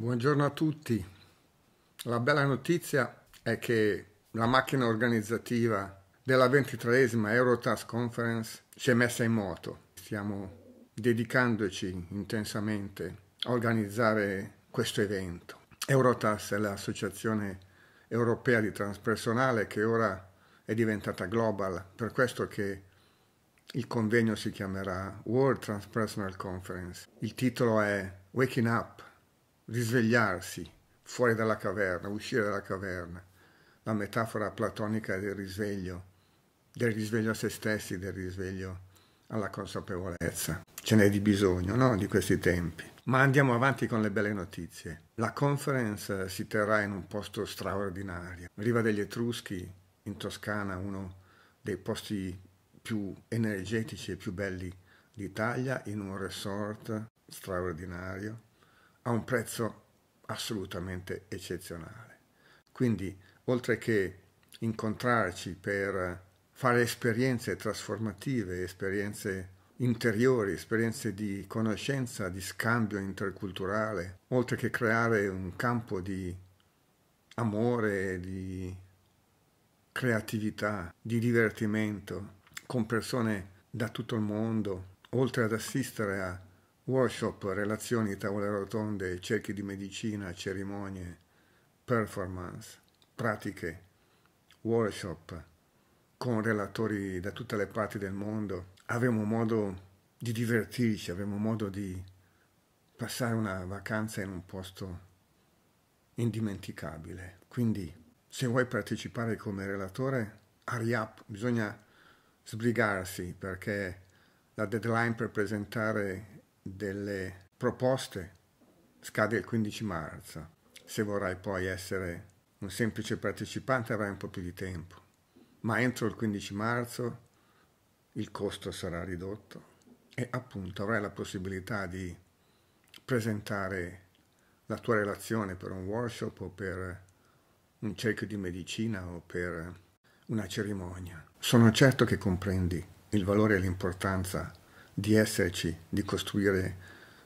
Buongiorno a tutti. La bella notizia è che la macchina organizzativa della ventitresima Eurotask Conference si è messa in moto. Stiamo dedicandoci intensamente a organizzare questo evento. Eurotas è l'associazione europea di transpersonale che ora è diventata global, per questo che il convegno si chiamerà World Transpersonal Conference. Il titolo è Waking Up risvegliarsi fuori dalla caverna, uscire dalla caverna. La metafora platonica del risveglio, del risveglio a se stessi, del risveglio alla consapevolezza. Ce n'è di bisogno, no? Di questi tempi. Ma andiamo avanti con le belle notizie. La conference si terrà in un posto straordinario, Riva degli Etruschi, in Toscana, uno dei posti più energetici e più belli d'Italia, in un resort straordinario a un prezzo assolutamente eccezionale. Quindi, oltre che incontrarci per fare esperienze trasformative, esperienze interiori, esperienze di conoscenza, di scambio interculturale, oltre che creare un campo di amore, di creatività, di divertimento con persone da tutto il mondo, oltre ad assistere a workshop, relazioni, tavole rotonde, cerchi di medicina, cerimonie, performance, pratiche, workshop con relatori da tutte le parti del mondo. Avevamo modo di divertirci, avevamo modo di passare una vacanza in un posto indimenticabile. Quindi se vuoi partecipare come relatore, hurry up, bisogna sbrigarsi perché la deadline per presentare delle proposte scade il 15 marzo. Se vorrai poi essere un semplice partecipante avrai un po' più di tempo, ma entro il 15 marzo il costo sarà ridotto e appunto avrai la possibilità di presentare la tua relazione per un workshop o per un cerchio di medicina o per una cerimonia. Sono certo che comprendi il valore e l'importanza di esserci, di costruire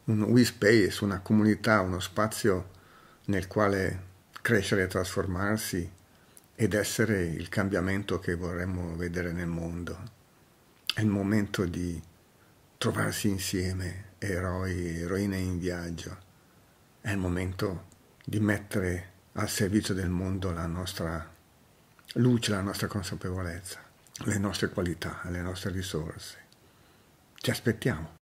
un we space, una comunità, uno spazio nel quale crescere e trasformarsi ed essere il cambiamento che vorremmo vedere nel mondo. È il momento di trovarsi insieme, eroi, e eroine in viaggio. È il momento di mettere al servizio del mondo la nostra luce, la nostra consapevolezza, le nostre qualità, le nostre risorse. Ci aspettiamo.